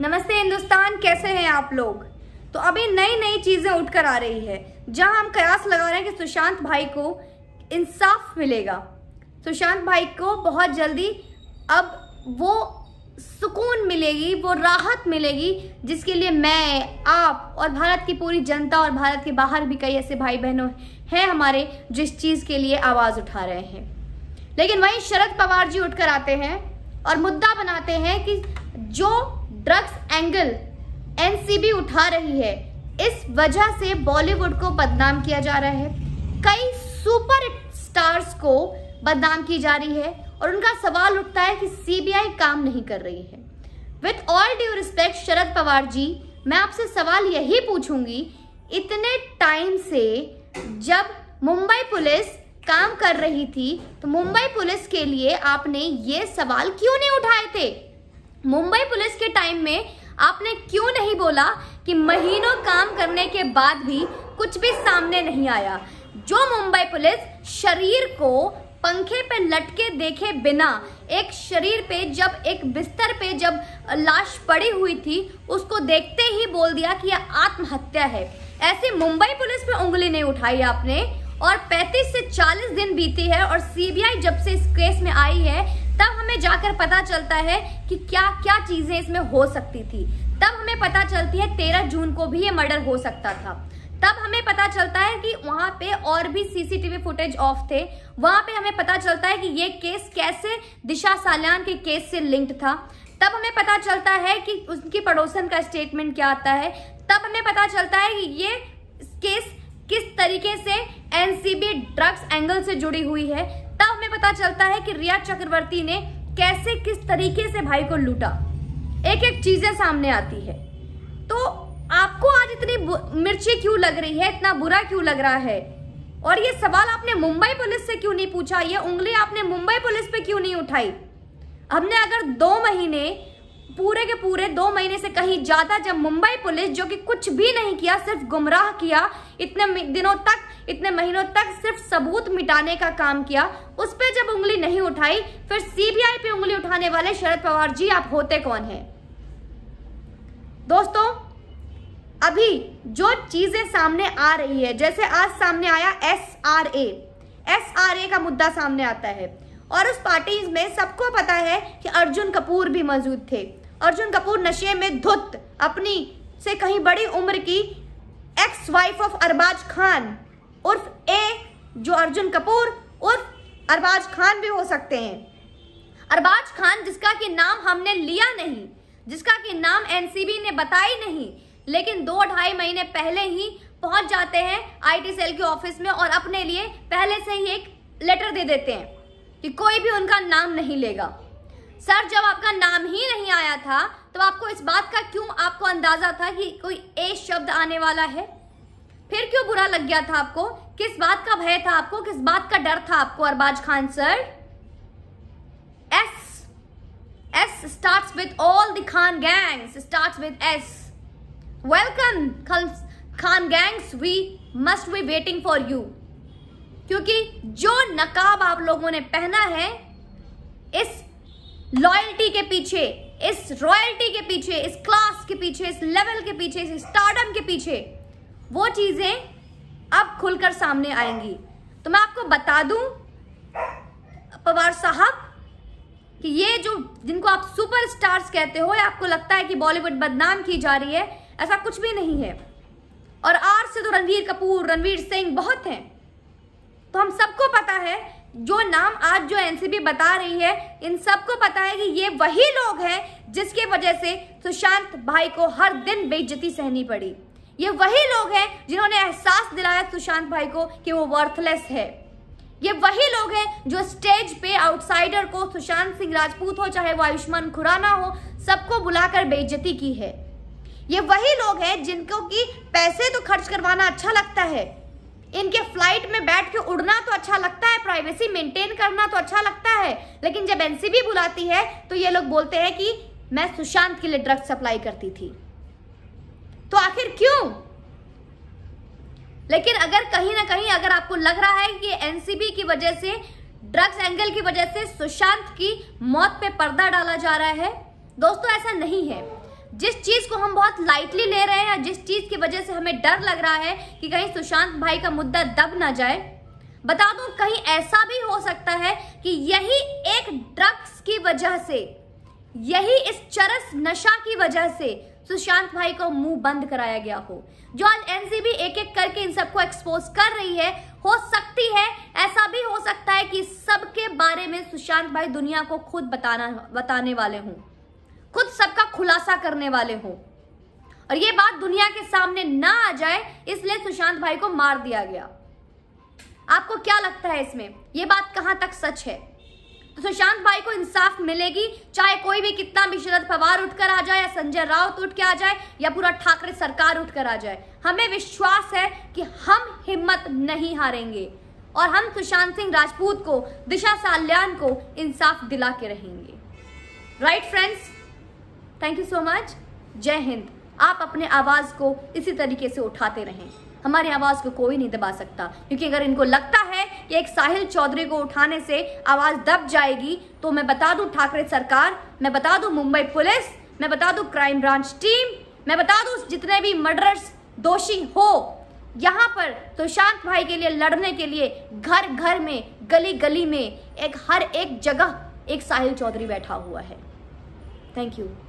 नमस्ते हिंदुस्तान कैसे हैं आप लोग तो अभी नई नई चीज़ें उठकर आ रही है जहां हम कयास लगा रहे हैं कि सुशांत भाई को इंसाफ मिलेगा सुशांत भाई को बहुत जल्दी अब वो सुकून मिलेगी वो राहत मिलेगी जिसके लिए मैं आप और भारत की पूरी जनता और भारत के बाहर भी कई ऐसे भाई बहनों हैं हमारे जिस चीज़ के लिए आवाज़ उठा रहे हैं लेकिन वही शरद पवार जी उठकर आते हैं और मुद्दा बनाते हैं कि जो ड्रग्स एंगल एनसीबी उठा रही है इस वजह से बॉलीवुड को बदनाम किया जा रहा है कई सुपर स्टार्स को बदनाम की जा रही है और उनका सवाल उठता है कि सीबीआई काम नहीं कर रही है with all due respect Sharad Pawar ji मैं आपसे सवाल यही पूछूंगी इतने टाइम से जब मुंबई पुलिस काम कर रही थी तो मुंबई पुलिस के लिए आपने ये सवाल क्यों नहीं उठाए थे मुंबई पुलिस के टाइम में आपने क्यों नहीं बोला कि महीनों काम करने के बाद भी कुछ भी सामने नहीं आया जो मुंबई पुलिस शरीर को पंखे पे लटके देखे बिना एक शरीर पे जब एक बिस्तर पे जब लाश पड़ी हुई थी उसको देखते ही बोल दिया कि यह आत्महत्या है ऐसे मुंबई पुलिस पे उंगली नहीं उठाई आपने और 35 से 40 दिन बीती है और सीबीआई जब से इस केस में आई है तब हमें जाकर पता चलता है कि क्या क्या चीजें इसमें हो सकती थी तब हमें पता चलती है तेरह जून को भी ये मर्डर हो सकता था तब हमें पता चलता है कि वहां पे और भी सीसीटीवी फुटेज ऑफ थे वहां पे हमें पता चलता है कि ये केस कैसे दिशा सालियान के केस से लिंक्ड था तब हमें पता चलता है कि उनकी पड़ोसन का स्टेटमेंट क्या आता है तब हमें पता चलता है कि ये केस किस तरीके से एनसीबी ड्रग्स एंगल से जुड़ी हुई है पता चलता है कि रिया चक्रवर्ती ने कैसे किस तरीके से भाई को लूटा एक एक चीजें सामने आती है तो आपको आज इतनी मिर्ची क्यों लग रही है इतना बुरा क्यों लग रहा है और ये सवाल आपने मुंबई पुलिस से क्यों नहीं पूछा ये उंगली आपने मुंबई पुलिस पे क्यों नहीं उठाई हमने अगर दो महीने पूरे के पूरे दो महीने से कहीं ज्यादा जब मुंबई पुलिस जो कि कुछ भी नहीं किया सिर्फ गुमराह किया इतने दिनों तक इतने महीनों तक सिर्फ सबूत मिटाने का काम किया उस पर जब उंगली नहीं उठाई फिर सीबीआई पे उंगली उठाने वाले शरद पवार जी आप होते कौन हैं दोस्तों अभी जो चीजें सामने आ रही है जैसे आज सामने आया S R A S R A का मुद्दा सामने आता है और उस पार्टी में सबको पता है कि अर्जुन कपूर भी मौजूद थे अर्जुन कपूर नशे में धुत अपनी से कहीं बड़ी उम्र की ex wife of Arbaaz Khan उर्फ ए जो अर्जुन कपूर उर्फ अरबाज खान भी हो सकते हैं अरबाज खान जिसका कि नाम हमने लिया नहीं जिसका कि नाम एनसीबी ने बताई नहीं लेकिन दो ढाई महीने पहले ही पहुंच जाते हैं आईटी सेल के ऑफिस में और अपने लिए पहले से ही एक लेटर दे देते हैं कि कोई भी उनका नाम नहीं लेगा सर जब आपका नाम ही नहीं आया था तो आपको इस बात का क्यों आपको अंदाजा था कि कोई ए शब्द आने वाला है फिर क्यों बुरा लग गया था आपको किस बात का भय था आपको किस बात का डर था आपको Arbaaz Khan sir S S start with all दान gang gangs start with S welcome Khan gangs we must be waiting for you क्योंकि जो नकाब आप लोगों ने पहना है इस लॉयल्टी के पीछे इस रॉयल्टी के पीछे इस क्लास के पीछे इस लेवल के पीछे इस स्टारडम के पीछे वो चीज़ें अब खुलकर सामने आएंगी तो मैं आपको बता दूं पवार साहब कि ये जो जिनको आप सुपर स्टार्स कहते हो आपको लगता है कि बॉलीवुड बदनाम की जा रही है ऐसा कुछ भी नहीं है और आर से तो रणवीर कपूर रणवीर सिंह बहुत हैं तो हम सबको पता है जो नाम आज जो एनसीबी बता रही है इन सबको पता है कि ये वही लोग हैं जिसके वजह से सुशांत भाई को हर दिन बेइज्जती सहनी पड़ी ये वही लोग हैं जिन्होंने एहसास दिलाया सुशांत भाई को कि वो वर्थलेस है ये वही लोग हैं जो स्टेज पे आउटसाइडर को सुशांत सिंह राजपूत हो चाहे वो आयुष्मान खुराना हो सबको बुलाकर बेइज्जती की है ये वही लोग हैं जिनको कि पैसे तो खर्च करवाना अच्छा लगता है इनके फ्लाइट में बैठ के उड़ना तो अच्छा लगता है प्राइवेसी मेंटेन करना तो अच्छा लगता है लेकिन जब एनसीबी बुलाती है तो ये लोग बोलते हैं कि मैं सुशांत के लिए ड्रग्स सप्लाई करती थी तो आखिर क्यों लेकिन अगर कहीं ना कहीं अगर आपको लग रहा है कि एनसीबी की वजह से ड्रग्स एंगल की वजह से सुशांत की मौत पे पर्दा डाला जा रहा है दोस्तों ऐसा नहीं है जिस चीज को हम बहुत लाइटली ले रहे हैं जिस चीज की वजह से हमें डर लग रहा है कि कहीं सुशांत भाई का मुद्दा दब ना जाए बता दो कहीं ऐसा भी हो सकता है कि यही एक ड्रग्स की वजह से यही इस चरस नशा की वजह से सुशांत भाई को मुंह बंद कराया गया हो जो आज एनसीबी एक एक करके इन सबको एक्सपोज कर रही है हो सकती है ऐसा भी हो सकता है कि सबके बारे में सुशांत भाई दुनिया को खुद बताना बताने वाले हों खुद सबका खुलासा करने वाले हों और ये बात दुनिया के सामने ना आ जाए इसलिए सुशांत भाई को मार दिया गया आपको क्या लगता है इसमें यह बात कहां तक सच है सुशांत भाई को इंसाफ मिलेगी चाहे कोई भी कितना भी शरद पवार उठकर आ जाए या संजय राउत उठ के आ जाए या पूरा ठाकरे सरकार उठकर आ जाए हमें विश्वास है कि हम हिम्मत नहीं हारेंगे और हम सुशांत सिंह राजपूत को दिशा साल्यान को इंसाफ दिला के रहेंगे right friends thank you so much जय हिंद आप अपने आवाज को इसी तरीके से उठाते रहें हमारी आवाज़ को कोई नहीं दबा सकता क्योंकि अगर इनको लगता है कि एक साहिल चौधरी को उठाने से आवाज़ दब जाएगी तो मैं बता दूं ठाकरे सरकार मैं बता दूं मुंबई पुलिस मैं बता दूं क्राइम ब्रांच टीम मैं बता दूं जितने भी मर्डरर्स दोषी हो यहाँ पर सुशांत तो भाई के लिए लड़ने के लिए घर घर में गली गली में एक हर एक जगह एक साहिल चौधरी बैठा हुआ है थैंक यू